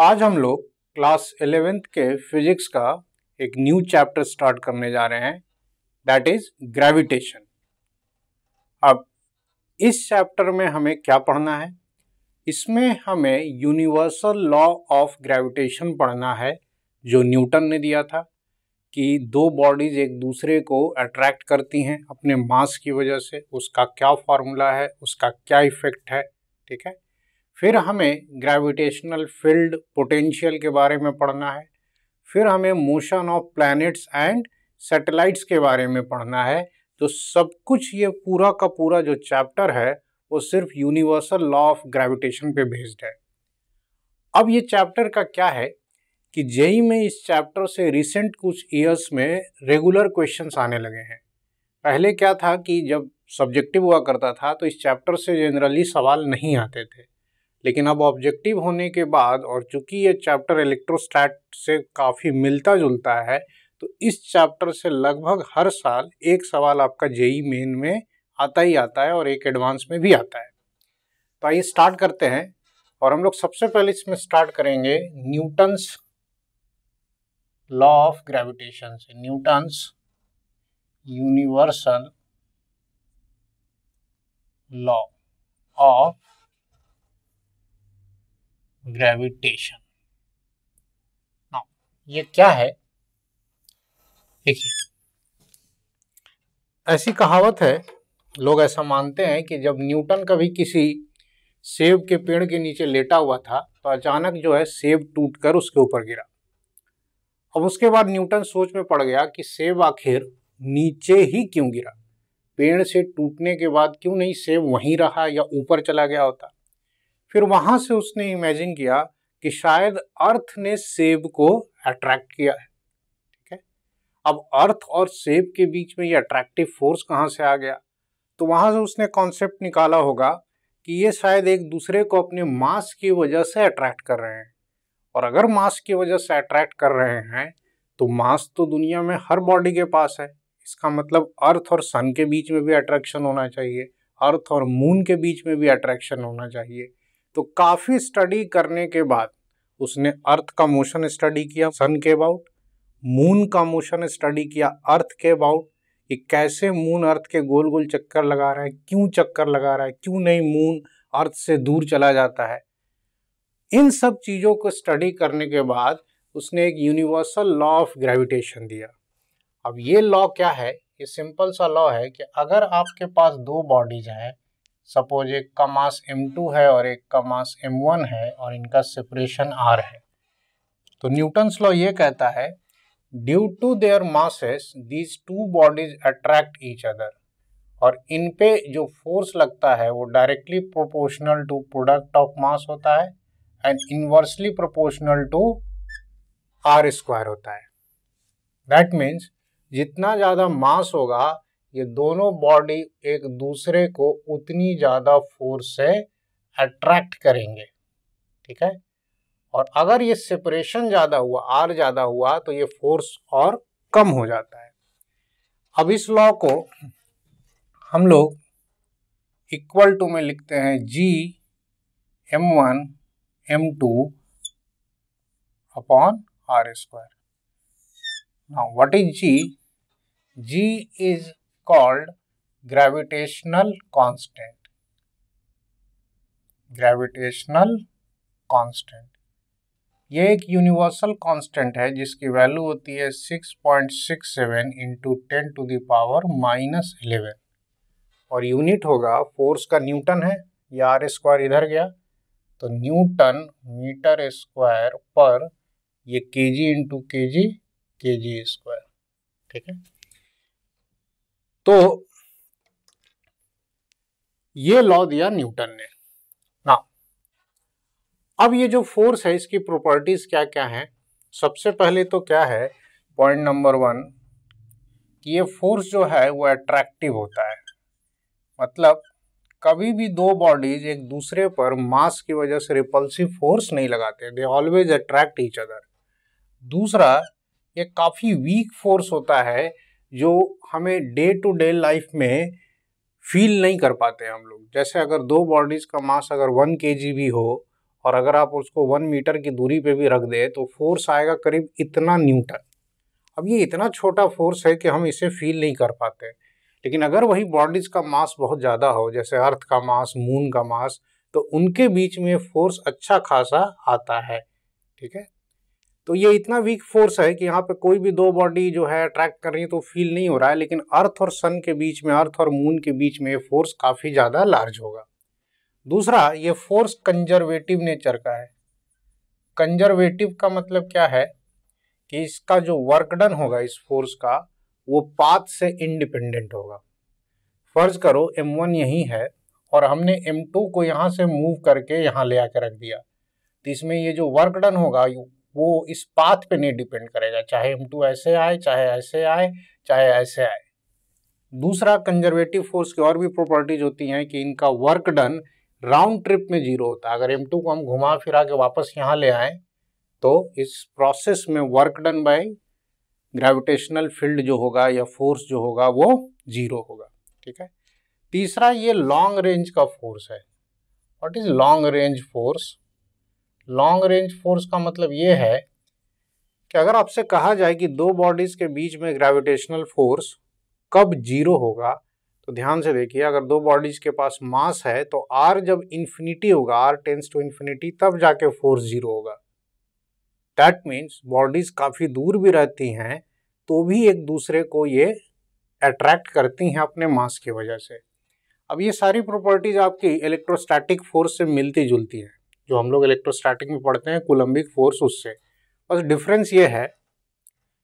आज हम लोग क्लास एलेवेंथ के फिजिक्स का एक न्यू चैप्टर स्टार्ट करने जा रहे हैं दैट इज ग्रेविटेशन अब इस चैप्टर में हमें क्या पढ़ना है इसमें हमें यूनिवर्सल लॉ ऑफ ग्रेविटेशन पढ़ना है जो न्यूटन ने दिया था कि दो बॉडीज एक दूसरे को अट्रैक्ट करती हैं अपने मास की वजह से उसका क्या फार्मूला है उसका क्या इफेक्ट है ठीक है फिर हमें ग्रेविटेशनल फील्ड पोटेंशियल के बारे में पढ़ना है फिर हमें motion of planets and satellites के बारे में पढ़ना है तो सब कुछ ये पूरा का पूरा जो चैप्टर है वो सिर्फ यूनिवर्सल लॉ ऑफ ग्रेविटेशन पे बेस्ड है अब ये चैप्टर का क्या है कि जेई में इस चैप्टर से रिसेंट कुछ ईयर्स में रेगुलर क्वेश्चन आने लगे हैं पहले क्या था कि जब सब्जेक्टिव हुआ करता था तो इस चैप्टर से जनरली सवाल नहीं आते थे लेकिन अब ऑब्जेक्टिव होने के बाद और चूंकि ये चैप्टर इलेक्ट्रोस्टैट से काफ़ी मिलता जुलता है तो इस चैप्टर से लगभग हर साल एक सवाल आपका जेई मेन में आता ही आता है और एक एडवांस में भी आता है तो आइए स्टार्ट करते हैं और हम लोग सबसे पहले इसमें स्टार्ट करेंगे न्यूटन्स लॉ ऑफ ग्रेविटेशन से Newton's universal law of gravitation ना ये क्या है देखिए ऐसी कहावत है लोग ऐसा मानते हैं कि जब न्यूटन कभी किसी सेब के पेड़ के नीचे लेटा हुआ था तो अचानक जो है सेब टूटकर उसके ऊपर गिरा अब उसके बाद न्यूटन सोच में पड़ गया कि सेब आखिर नीचे ही क्यों गिरा पेड़ से टूटने के बाद क्यों नहीं सेब वहीं रहा या ऊपर चला गया होता फिर वहां से उसने इमेजिन किया कि शायद अर्थ ने सेब को अट्रैक्ट किया है ठीक है अब अर्थ और सेब के बीच में ये अट्रैक्टिव फोर्स कहाँ से आ गया तो वहां से उसने कॉन्सेप्ट निकाला होगा कि ये शायद एक दूसरे को अपने मास की वजह से अट्रैक्ट कर रहे हैं और अगर मास की वजह से अट्रैक्ट कर रहे हैं तो मास तो दुनिया में हर बॉडी के पास है इसका मतलब अर्थ और सन के बीच में भी अट्रैक्शन होना चाहिए अर्थ और मून के बीच में भी अट्रैक्शन होना चाहिए तो काफ़ी स्टडी करने के बाद उसने अर्थ का मोशन स्टडी किया सन के अबाउट मून का मोशन स्टडी किया अर्थ के अबाउट कि कैसे मून अर्थ के गोल गोल चक्कर लगा रहा है क्यों चक्कर लगा रहा है क्यों नहीं मून अर्थ से दूर चला जाता है इन सब चीज़ों को स्टडी करने के बाद उसने एक यूनिवर्सल लॉ ऑफ ग्रेविटेशन दिया अब ये लॉ क्या है ये सिंपल सा लॉ है कि अगर आपके पास दो बॉडीज हैं सपोज एक का मास m2 है और एक का मास m1 है और इनका सेपरेशन r है तो न्यूटन्स लॉ ये कहता है due to their masses these two bodies attract each other और इन पे जो फोर्स लगता है वो directly proportional to product of mass होता है and inversely proportional to r square होता है दैट मीन्स जितना ज़्यादा मास होगा ये दोनों बॉडी एक दूसरे को उतनी ज़्यादा फोर्स से अट्रैक्ट करेंगे ठीक है और अगर ये सेपरेशन ज़्यादा हुआ आर ज़्यादा हुआ तो ये फोर्स और कम हो जाता है अब इस लॉ को हम लोग इक्वल टू में लिखते हैं G m one m two upon r square now what is G G is called gravitational constant. Gravitational constant. ये एक यूनिवर्सल कांस्टेंट है जिसकी वैल्यू होती है 6.67 point six seven into ten to the power minus eleven और unit होगा force का newton है या आर स्क्वायर इधर गया तो न्यूटन मीटर स्क्वायर पर ये के जी इंटू के जी के जी स्क्वायर ठीक है तो ये लॉ दिया न्यूटन ने ना अब ये जो फोर्स है इसकी प्रॉपर्टीज क्या क्या हैं सबसे पहले तो क्या है पॉइंट नंबर वन ये फोर्स जो है वो अट्रैक्टिव होता है मतलब कभी भी दो बॉडीज एक दूसरे पर मास की वजह से रिपल्सिव फोर्स नहीं लगाते they always attract each other दूसरा ये काफ़ी वीक फोर्स होता है जो हमें डे टू डे लाइफ में फील नहीं कर पाते हम लोग जैसे अगर दो बॉडीज़ का मास अगर वन के भी हो और अगर आप उसको वन मीटर की दूरी पे भी रख दें तो फोर्स आएगा करीब इतना न्यूटन अब ये इतना छोटा फोर्स है कि हम इसे फील नहीं कर पाते लेकिन अगर वही बॉडीज़ का मास बहुत ज़्यादा हो जैसे अर्थ का मास मून का मास तो उनके बीच में फोर्स अच्छा खासा आता है ठीक है तो ये इतना वीक फोर्स है कि यहाँ पे कोई भी दो बॉडी जो है अट्रैक्ट कर रही है तो फील नहीं हो रहा है लेकिन अर्थ और सन के बीच में अर्थ और मून के बीच में ये फोर्स काफ़ी ज़्यादा लार्ज होगा दूसरा ये फोर्स कंजर्वेटिव नेचर का है कंजर्वेटिव का मतलब क्या है कि इसका जो वर्कडन होगा इस फोर्स का वो पाथ से इंडिपेंडेंट होगा फर्ज करो एम वन यही है और हमने एम टू को यहाँ से मूव करके यहाँ ले आकर रख दिया तो इसमें ये जो वर्कडन होगा वो इस पाथ पे नहीं डिपेंड करेगा चाहे एम टू ऐसे आए चाहे ऐसे आए चाहे ऐसे आए दूसरा कंजर्वेटिव फोर्स की और भी प्रॉपर्टीज होती हैं कि इनका वर्क डन राउंड ट्रिप में जीरो होता है अगर एम टू को हम घुमा फिरा के वापस यहाँ ले आए तो इस प्रोसेस में work done by gravitational field जो होगा या फोर्स जो होगा वो जीरो होगा ठीक है तीसरा ये लॉन्ग रेंज का फोर्स है what is long range force long range force का मतलब ये है कि अगर आपसे कहा जाए कि दो बॉडीज़ के बीच में ग्रेविटेशनल फोर्स कब जीरो होगा तो ध्यान से देखिए अगर दो बॉडीज़ के पास मास है तो आर जब इन्फिनिटी होगा आर टेंस टू इन्फिनिटी तब जाके फोर्स जीरो होगा दैट मीन्स बॉडीज़ काफ़ी दूर भी रहती हैं तो भी एक दूसरे को ये अट्रैक्ट करती हैं अपने मास की वजह से अब ये सारी प्रॉपर्टीज़ आपकी इलेक्ट्रोस्टैटिक फोर्स से मिलती जुलती हैं जो हम लोग इलेक्ट्रोस्टैटिक में पढ़ते हैं कोलम्बिक फोर्स उससे बस डिफरेंस ये है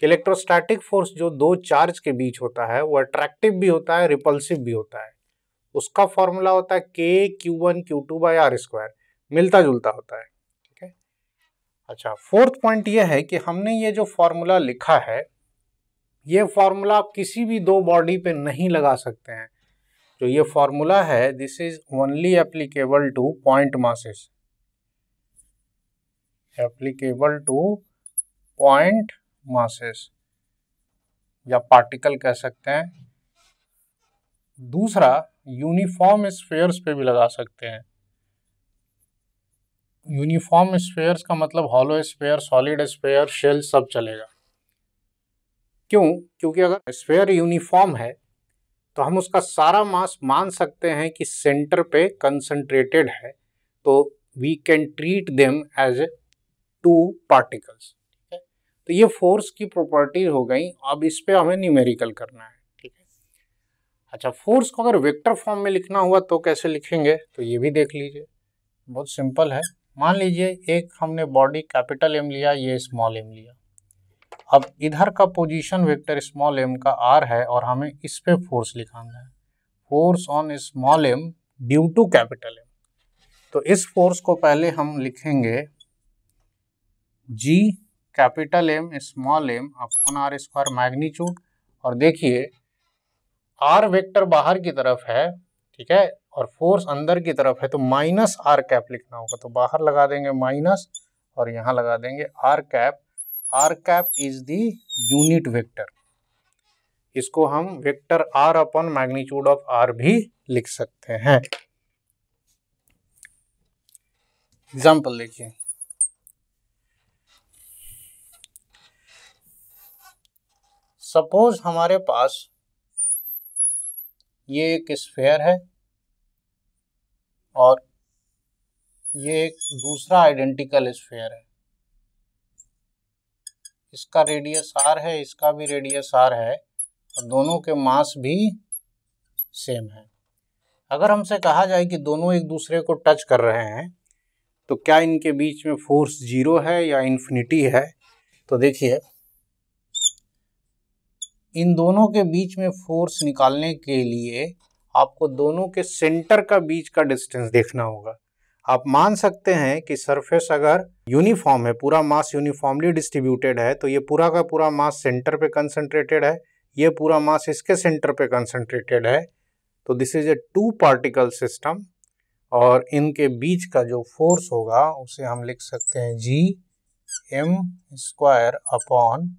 कि इलेक्ट्रोस्टैटिक फोर्स जो दो चार्ज के बीच होता है वो अट्रैक्टिव भी होता है रिपल्सिव भी होता है उसका फॉर्मूला होता है k q one q two by r square मिलता जुलता होता है ठीक है अच्छा फोर्थ पॉइंट ये है कि हमने ये जो फॉर्मूला लिखा है ये फॉर्मूला आप किसी भी दो बॉडी पे नहीं लगा सकते हैं जो ये फॉर्मूला है this is only applicable to point masses applicable to point masses या पार्टिकल कह सकते हैं दूसरा यूनिफॉर्म स्फेयर्स पे भी लगा सकते हैं यूनिफॉर्म स्फेयर्स का मतलब hollow sphere solid sphere shell सब चलेगा क्यों क्योंकि अगर स्फेयर यूनिफॉर्म है तो हम उसका सारा मास मान सकते हैं कि सेंटर पे कंसंट्रेटेड है तो we can treat them as a two particles ठीक है तो ये फोर्स की प्रॉपर्टी हो गई अब इस पर हमें न्यूमेरिकल करना है ठीक है अच्छा फोर्स को अगर वेक्टर फॉर्म में लिखना हुआ तो कैसे लिखेंगे तो ये भी देख लीजिए बहुत सिंपल है मान लीजिए एक हमने बॉडी कैपिटल एम लिया ये स्मॉल एम लिया अब इधर का पोजीशन वेक्टर स्मॉल एम का आर है और हमें इस पे फोर्स लिखाना है force on small m due to capital M तो इस फोर्स को पहले हम लिखेंगे G capital M small m upon r square magnitude और देखिए आर वेक्टर बाहर की तरफ है ठीक है और फोर्स अंदर की तरफ है तो माइनस आर कैप लिखना होगा तो बाहर लगा देंगे माइनस और यहाँ लगा देंगे r cap r cap is the unit vector इसको हम vector r upon magnitude of r भी लिख सकते हैं एग्जाम्पल देखिए सपोज हमारे पास ये एक स्फेयर है और ये एक दूसरा आइडेंटिकल स्फेयर है इसका रेडियस आर है इसका भी रेडियस आर है और दोनों के मास भी सेम है अगर हमसे कहा जाए कि दोनों एक दूसरे को टच कर रहे हैं तो क्या इनके बीच में फोर्स जीरो है या इन्फिनिटी है तो देखिए इन दोनों के बीच में फोर्स निकालने के लिए आपको दोनों के सेंटर का बीच का डिस्टेंस देखना होगा आप मान सकते हैं कि सरफेस अगर यूनिफॉर्म है पूरा मास यूनिफॉर्मली डिस्ट्रीब्यूटेड है तो ये पूरा का पूरा मास सेंटर पे कंसंट्रेटेड है ये पूरा मास इसके सेंटर पे कंसंट्रेटेड है तो this is a two particle system और इनके बीच का जो फोर्स होगा उसे हम लिख सकते हैं G M square upon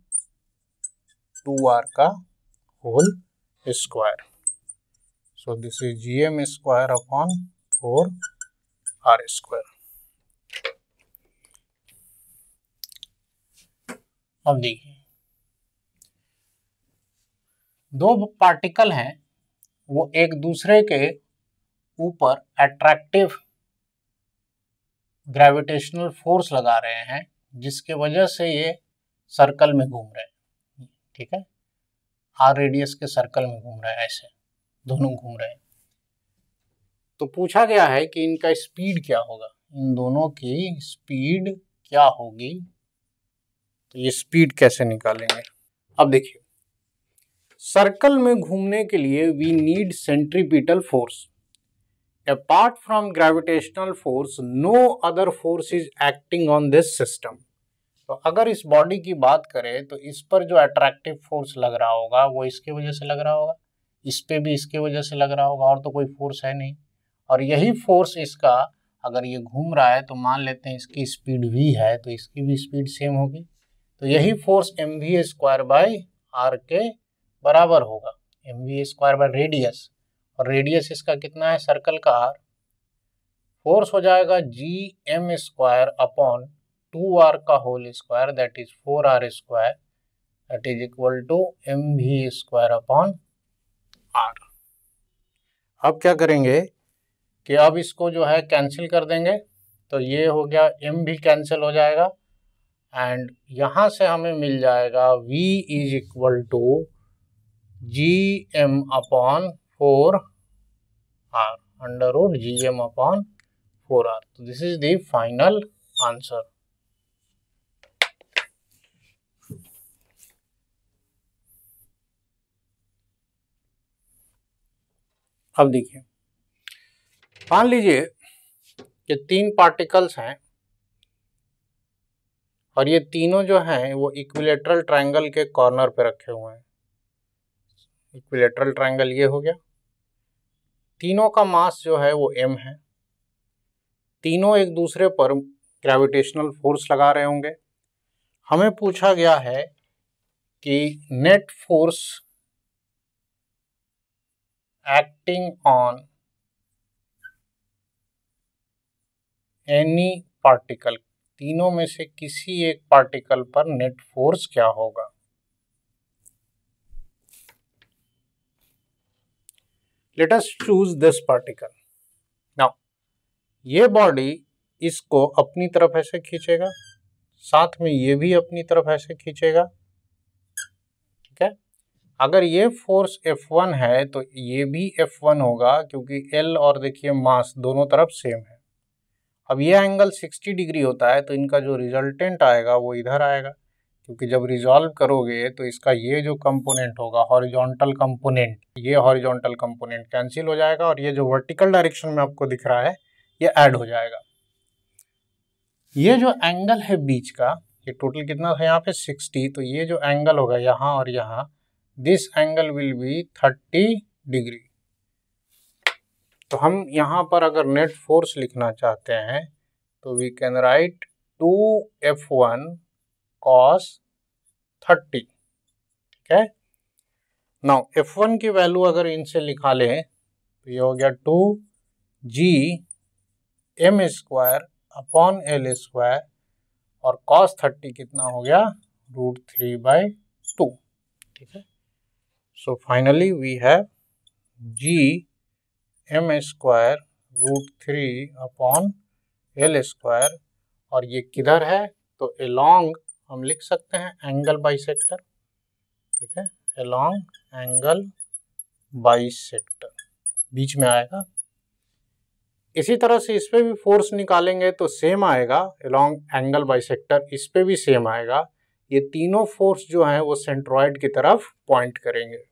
two R का whole square so this is G M square upon four R square अब देखिए दो पार्टिकल हैं वो एक दूसरे के ऊपर अट्रैक्टिव ग्रेविटेशनल फोर्स लगा रहे हैं जिसके वजह से ये सर्कल में घूम रहे हैं ठीक है आर रेडियस के सर्कल में घूम रहा है ऐसे दोनों घूम रहे हैं तो पूछा गया है कि इनका स्पीड क्या होगा इन दोनों की स्पीड क्या होगी तो ये स्पीड कैसे निकालेंगे अब देखिए सर्कल में घूमने के लिए we need centripetal force apart from gravitational force no other force is acting on this system तो अगर इस बॉडी की बात करें तो इस पर जो अट्रैक्टिव फोर्स लग रहा होगा वो इसके वजह से लग रहा होगा इस पर भी इसके वजह से लग रहा होगा और तो कोई फोर्स है नहीं और यही फोर्स इसका अगर ये घूम रहा है तो मान लेते हैं इसकी स्पीड वी है तो इसकी भी स्पीड सेम होगी तो यही force M V square by R के बराबर होगा M V square by radius और रेडियस इसका कितना है सर्कल का आर फोर्स हो जाएगा G M square upon two R का whole square that is four R square that is equal to M V square upon R अब क्या करेंगे कि अब इसको जो है कैंसिल कर देंगे तो ये हो गया एम भी कैंसिल हो जाएगा एंड यहाँ से हमें मिल जाएगा v is equal to G m upon four r under root G m upon four r तो this is the final answer अब देखिए मान लीजिए कि तीन पार्टिकल्स हैं और ये तीनों जो हैं वो इक्विलेटरल ट्रायंगल के कॉर्नर पे रखे हुए हैं इक्विलेटरल ट्रायंगल ये हो गया तीनों का मास जो है वो एम है तीनों एक दूसरे पर ग्रेविटेशनल फोर्स लगा रहे होंगे हमें पूछा गया है कि net force acting on any particle तीनों में से किसी एक पार्टिकल पर नेट फोर्स क्या होगा let us choose this particle now ये बॉडी इसको अपनी तरफ ऐसे खींचेगा साथ में ये भी अपनी तरफ ऐसे खींचेगा ठीक है अगर ये फोर्स F1 है तो ये भी F1 होगा क्योंकि L और देखिए मास दोनों तरफ सेम है अब ये एंगल 60 डिग्री होता है तो इनका जो रिजल्टेंट आएगा वो इधर आएगा क्योंकि जब रिजॉल्व करोगे तो इसका ये जो कंपोनेंट होगा हॉरिजॉन्टल कंपोनेंट ये हॉरिजॉन्टल कंपोनेंट कैंसिल हो जाएगा और ये जो वर्टिकल डायरेक्शन में आपको दिख रहा है ये ऐड हो जाएगा ये जो एंगल है बीच का ये टोटल कितना था यहाँ पे 60 तो ये जो एंगल होगा यहाँ और यहाँ this angle will be 30 degree तो हम यहाँ पर अगर नेट फोर्स लिखना चाहते हैं तो we can write two F one cos thirty ठीक है नाउ एफ वन की वैल्यू अगर इनसे लिखा लें तो ये हो गया two G M square upon l square और कॉस थर्टी कितना हो गया रूट थ्री बाई टू ठीक है So finally we have G m square root three upon l square और ये किधर है तो एलोंग हम लिख सकते हैं एंगल bisector ठीक है एलोंग एंगल bisector बीच में आएगा इसी तरह से इस पर भी फोर्स निकालेंगे तो सेम आएगा एलोंग एंगल बाइसेक्टर इस पर भी सेम आएगा ये तीनों फोर्स जो हैं वो सेंट्रॉइड की तरफ पॉइंट करेंगे